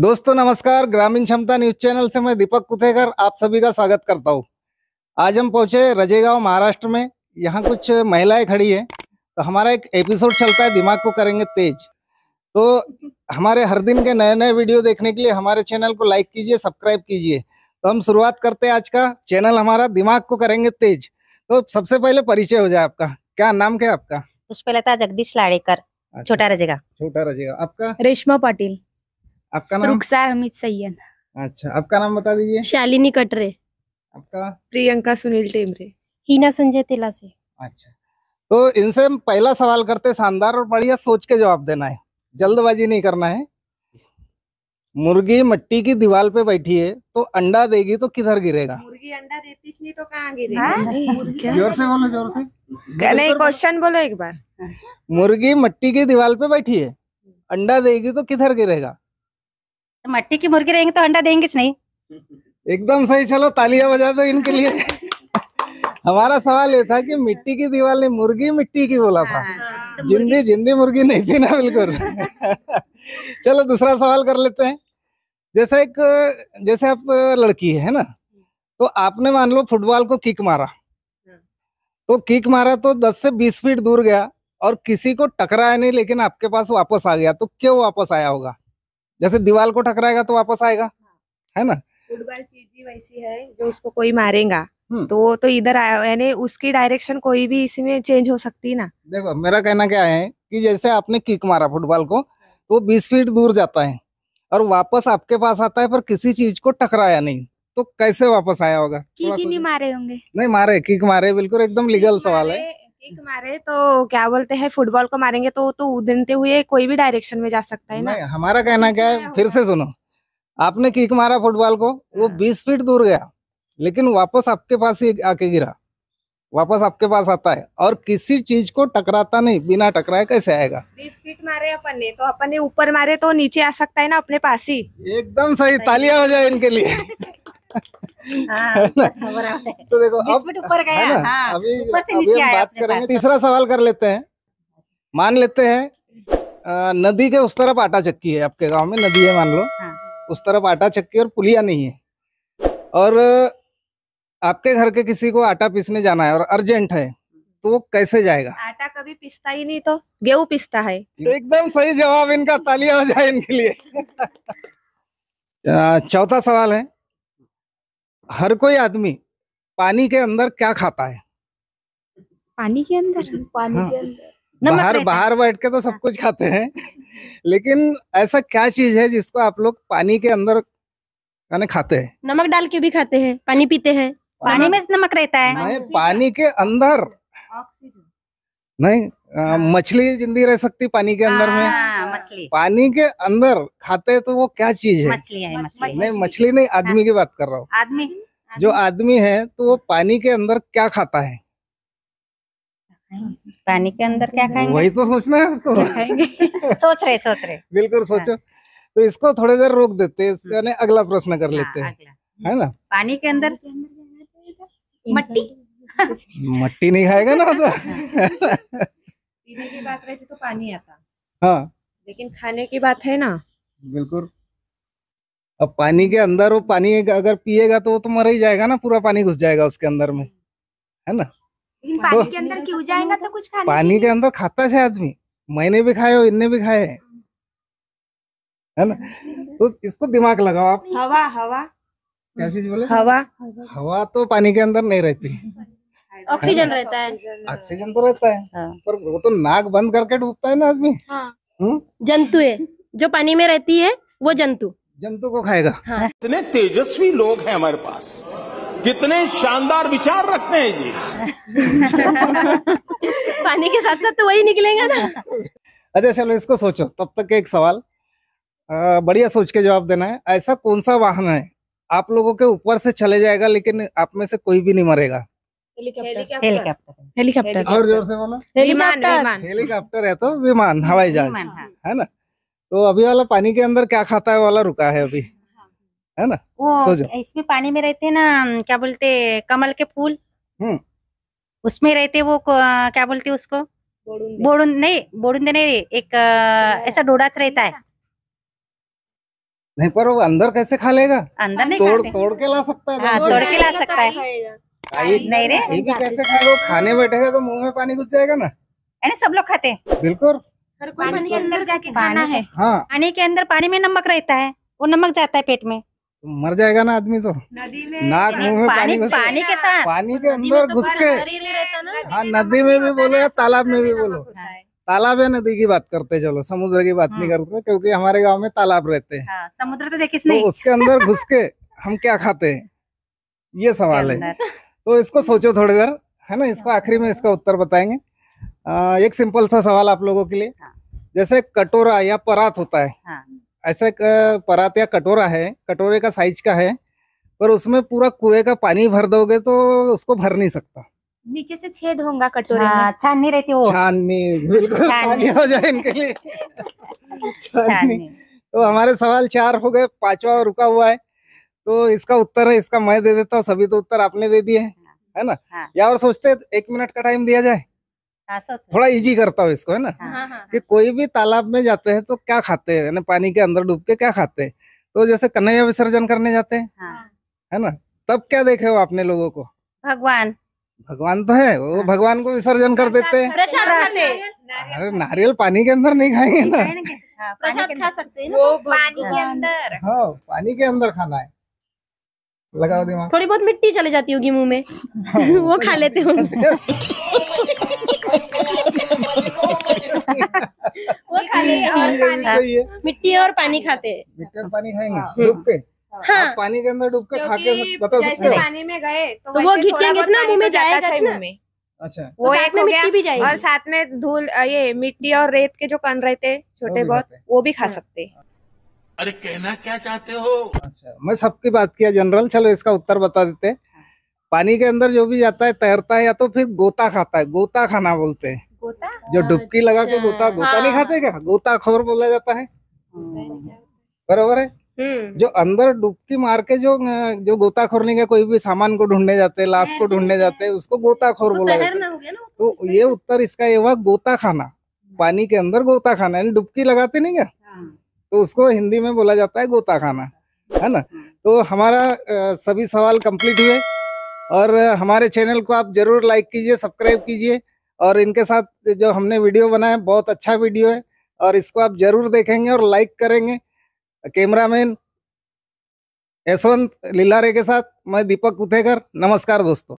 दोस्तों नमस्कार ग्रामीण क्षमता न्यूज चैनल से मैं दीपक कुथेकर आप सभी का स्वागत करता हूँ आज हम पहुंचे रजेगांव महाराष्ट्र में यहाँ कुछ महिलाएं खड़ी है तो हमारा एक एपिसोड चलता है दिमाग को करेंगे तेज तो हमारे हर दिन के नए नए वीडियो देखने के लिए हमारे चैनल को लाइक कीजिए सब्सक्राइब कीजिए तो हम शुरुआत करते हैं आज का चैनल हमारा दिमाग को करेंगे तेज तो सबसे पहले परिचय हो जाए आपका क्या नाम क्या आपका पुष्पलता जगदीश लाड़ेकर अच्छा। छोटा रजेगा छोटा रजेगा आपका रेशमा पाटिल आपका नाम रुखसार हमीद सैयद अच्छा आपका नाम बता दीजिए शालिनी कटरे आपका प्रियंका सुनील टेमरे हीना संजय तिला से अच्छा तो इनसे हम पहला सवाल करते शानदार और बढ़िया सोच के जवाब देना है जल्दबाजी नहीं करना है मुर्गी मट्टी की दीवार पे बैठी है तो अंडा देगी तो किधर गिरेगा मुर्गी अंडा देती नहीं तो कहाँ गिरेगा हाँ? जोर से बोलो जोर से नहीं क्वेश्चन बोलो एक बार मुर्गी मट्टी की दीवार पे बैठी है अंडा देगी तो किधर गिरेगा मट्टी की मुर्गी रहेंगे तो अंडा देंगे नहीं एकदम सही चलो तालियां बजा दो इनके लिए हमारा सवाल ये था कि मिट्टी की दीवार ने मुर्गी मिट्टी की बोला था हाँ, तो जिंदी जिंदी मुर्गी नहीं थी ना बिल्कुल चलो दूसरा सवाल कर लेते हैं जैसे एक जैसे आप लड़की है ना तो आपने मान लो फुटबॉल को किक मारा तो किक मारा तो 10 से 20 फीट दूर गया और किसी को टकराया नहीं लेकिन आपके पास वापस आ गया तो क्यों वापस आया होगा जैसे दीवार को टकराएगा तो वापस आएगा हाँ। है ना फुटबॉल चीज वैसी है जो उसको कोई मारेगा हम्म। तो वो तो इधर आया यानी उसकी डायरेक्शन कोई भी इसमें चेंज हो सकती ना देखो मेरा कहना क्या है कि जैसे आपने किक मारा फुटबॉल को तो बीस फीट दूर जाता है और वापस आपके पास आता है पर किसी चीज को टकराया नहीं तो कैसे वापस आया होगा किक नहीं मारे होंगे नहीं मारे किक मारे बिल्कुल एकदम लीगल सवाल है एक मारे तो क्या बोलते हैं फुटबॉल को मारेंगे तो तो उदनते हुए कोई भी डायरेक्शन में जा सकता है ना नहीं, हमारा कहना क्या है फिर से सुनो आपने किक मारा फुटबॉल को वो हाँ। बीस फीट दूर गया लेकिन वापस आपके पास ही आके गिरा वापस आपके पास आता है और किसी चीज को टकराता नहीं बिना टकराए कैसे आएगा बीस फीट मारे अपन ने तो अपन ने ऊपर मारे तो नीचे आ सकता है ना अपने पास ही एकदम सही तालियां हो जाए इनके लिए हाँ, हाँ, तो देखो अब ऊपर गया हाँ, अभी ऊपर से नीचे आया बात करेंगे तीसरा सवाल कर लेते हैं मान लेते हैं नदी के उस तरफ आटा चक्की है आपके गांव में नदी है मान लो हाँ। उस तरफ आटा चक्की और पुलिया नहीं है और आपके घर के किसी को आटा पीसने जाना है और अर्जेंट है तो वो कैसे जाएगा आटा कभी पिसता ही नहीं तो गेहूँ पिसता है एकदम सही जवाब इनका तालिया हो जाए इनके लिए चौथा सवाल है हर कोई आदमी पानी के अंदर क्या खाता है पानी के अंदर पानी हाँ। के अंदर बाहर बाहर बैठ के तो सब हाँ। कुछ खाते हैं लेकिन ऐसा क्या चीज है जिसको आप लोग पानी के अंदर खाने खाते हैं नमक डाल के भी खाते हैं पानी पीते हैं पानी में नमक रहता है पानी के अंदर नहीं मछली जिंदी रह सकती पानी के अंदर में हाँ। हाँ। मछली पानी के अंदर खाते है तो वो क्या चीज है मछली है मछली नहीं मछली नहीं हाँ। आदमी की बात कर रहा हूँ आदमी जो आदमी है तो वो पानी के अंदर क्या खाता है पानी के अंदर क्या खाएंगे वही तो सोचना है आपको सोच रहे सोच रहे बिल्कुल सोचो हाँ। तो इसको थोड़ी देर रोक देते हैं अगला प्रश्न कर लेते हैं है ना पानी के अंदर मट्टी मट्टी नहीं खाएगा ना तो पीने की बात रहती तो पानी आता हाँ लेकिन खाने की बात है ना बिल्कुल अब पानी के अंदर वो पानी अगर पिएगा तो वो तो मर ही जाएगा ना पूरा पानी घुस जाएगा उसके अंदर में है ना लेकिन पानी तो, के अंदर क्यों जाएगा तो कुछ खाने पानी के अंदर खाता है आदमी मैंने भी खाए इनने भी खाए है ना तो इसको दिमाग लगाओ आप हवा हवा क्या चीज बोले हवा हवा तो पानी के अंदर नहीं रहती ऑक्सीजन रहता है ऑक्सीजन तो रहता है हाँ। पर वो तो नाक बंद करके डूबता है ना आदमी हाँ। हम्म? जंतु है जो पानी में रहती है वो जंतु जंतु को खाएगा हाँ। इतने तेजस्वी लोग हैं हमारे पास कितने शानदार विचार रखते हैं जी पानी के साथ साथ तो वही निकलेगा ना अच्छा चलो इसको सोचो तब तक एक सवाल बढ़िया सोच के जवाब देना है ऐसा कौन सा वाहन है आप लोगों के ऊपर से चले जाएगा लेकिन आप में से कोई भी नहीं मरेगा हेलीकॉप्टर हेलीकॉप्टर और जोर से बोलो हेलीकॉप्टर हेलीकॉप्टर है तो विमान हवाई जहाज हाँ। है ना तो अभी वाला पानी के अंदर क्या खाता है वाला रुका है अभी है ना वो इसमें पानी में रहते हैं ना क्या बोलते कमल के फूल हम्म। उसमें रहते वो क्या बोलते उसको बोड़ून नहीं बोड़ून नहीं एक ऐसा डोडाच रहता है नहीं पर वो अंदर कैसे खा लेगा अंदर नहीं तोड़ तोड़ के ला सकता है हाँ, तोड़ के ला सकता है नहीं रे ये भी कैसे खाएगा खाने बैठेगा तो मुंह में पानी घुस जाएगा ना यानी सब लोग खाते बिल्कुल पानी के अंदर जाके खाना है हाँ पानी के अंदर पानी में नमक रहता है वो नमक जाता है पेट में तो मर जाएगा ना आदमी तो नदी में नाक मुंह में पानी पानी के साथ पानी के अंदर तो घुस के हाँ नदी में भी बोलो या तालाब में भी बोलो तालाब या नदी की बात करते चलो समुद्र की बात नहीं हाँ। करते क्योंकि हमारे गांव में तालाब रहते हैं हाँ, समुद्र तो देखिए तो उसके अंदर घुस के हम क्या खाते हैं ये सवाल है तो इसको सोचो थोड़ी देर है ना इसको आखिरी में इसका उत्तर बताएंगे आ, एक सिंपल सा सवाल आप लोगों के लिए हाँ। जैसे कटोरा या परात होता है हाँ। ऐसा परात या कटोरा है कटोरे का साइज का है पर उसमें पूरा कुएं का पानी भर दोगे तो उसको भर नहीं सकता नीचे से छेद होगा कटोरे हाँ, में छाननी रहती वो छाननी बिल्कुल हो जाए इनके लिए तो हमारे सवाल चार हो गए पांचवा रुका हुआ है तो इसका उत्तर है इसका मैं दे देता हूँ सभी तो उत्तर आपने दे दिए हाँ। है ना हाँ। या और सोचते एक मिनट का टाइम दिया जाए हाँ, थोड़ा इजी करता हूँ इसको है ना हाँ, हाँ, हाँ कि कोई भी तालाब में जाते हैं तो क्या खाते हैं पानी के अंदर डूब के क्या खाते हैं तो जैसे कन्हैया विसर्जन करने जाते हैं हाँ, है ना तब क्या देखे हो आपने लोगों को भगवान भगवान तो है वो भगवान को विसर्जन कर देते है अरे नारियल पानी के अंदर नहीं खाएंगे ना प्रसाद खा सकते हैं पानी के अंदर हाँ पानी के अंदर खाना है लगाओ दिमाग थोड़ी बहुत मिट्टी चले जाती होगी मुंह में हाँ, वो खा लेते हो वो खा लेते और पानी मिट्टी और पानी खाते हैं मिट्टी और पानी खाएंगे हाँ। डूब के हाँ, हाँ। पानी के अंदर डूब के खा के बता सकते हो पानी में गए तो, तो वो घिटेंगे ना मुंह में तो जाएगा मुंह में अच्छा वो तो एक हो गया भी जाएगी और साथ में धूल ये मिट्टी और रेत के जो कण रहते छोटे बहुत वो भी खा सकते हैं अरे कहना क्या चाहते हो अच्छा मैं सबकी बात किया जनरल चलो इसका उत्तर बता देते हाँ। पानी के अंदर जो भी जाता है तैरता है या तो फिर गोता खाता है गोता खाना बोलते हैं गोता जो डुबकी लगा के अच्छा। गोता गोता हाँ। नहीं खाते क्या हाँ। गोता खोर बोला जाता है बराबर है हम्म। जो अंदर डुबकी मार के जो जो गोताखोर नहीं के कोई भी सामान को ढूंढने जाते लाश को ढूंढने जाते उसको गोताखोर खोर बोला जाता है तो ये उत्तर इसका ये हुआ गोता खाना पानी के अंदर गोता खाना डुबकी लगाते नहीं क्या तो उसको हिंदी में बोला जाता है गोता खाना है ना तो हमारा सभी सवाल कंप्लीट हुए और हमारे चैनल को आप जरूर लाइक कीजिए सब्सक्राइब कीजिए और इनके साथ जो हमने वीडियो बनाया बहुत अच्छा वीडियो है और इसको आप जरूर देखेंगे और लाइक करेंगे कैमरामैन यशवंत लीलारे के साथ मैं दीपक उथेकर नमस्कार दोस्तों